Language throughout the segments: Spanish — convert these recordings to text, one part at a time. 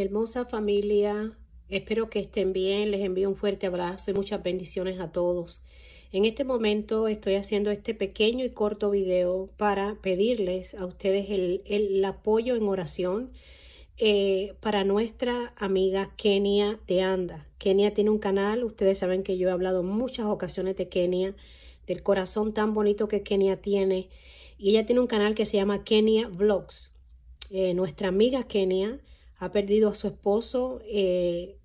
hermosa familia, espero que estén bien. Les envío un fuerte abrazo y muchas bendiciones a todos. En este momento estoy haciendo este pequeño y corto video para pedirles a ustedes el, apoyo en oración eh, para nuestra amiga Kenia de Anda. Kenia tiene un canal, ustedes saben que yo he hablado muchas ocasiones de Kenia, del corazón tan bonito que Kenia tiene. Y ella tiene un canal que se llama Kenia Vlogs. Eh, nuestra amiga Kenia ha perdido a su esposo eh,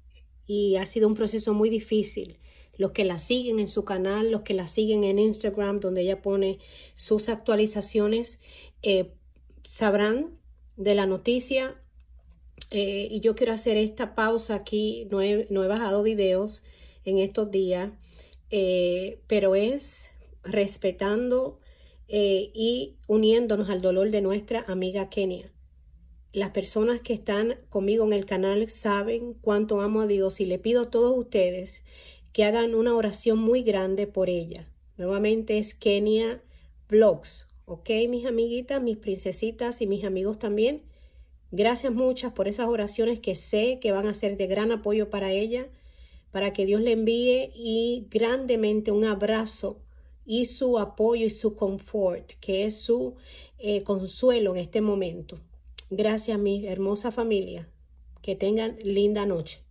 y ha sido un proceso muy difícil. Los que la siguen en su canal, los que la siguen en Instagram, donde ella pone sus actualizaciones, eh, sabrán de la noticia. Eh, y yo quiero hacer esta pausa aquí. No he, no he bajado videos en estos días, pero es respetando y uniéndonos al dolor de nuestra amiga Kenia las personas que están conmigo en el canal saben cuánto amo a Dios y le pido a todos ustedes que hagan una oración muy grande por ella. Nuevamente es Kenia Blogs. ¿ok? Mis amiguitas, mis princesitas y mis amigos también. Gracias muchas por esas oraciones que sé que van a ser de gran apoyo para ella, para que Dios le envíe y grandemente un abrazo y su apoyo y su confort, que es su eh, consuelo en este momento. Gracias, mi hermosa familia. Que tengan linda noche.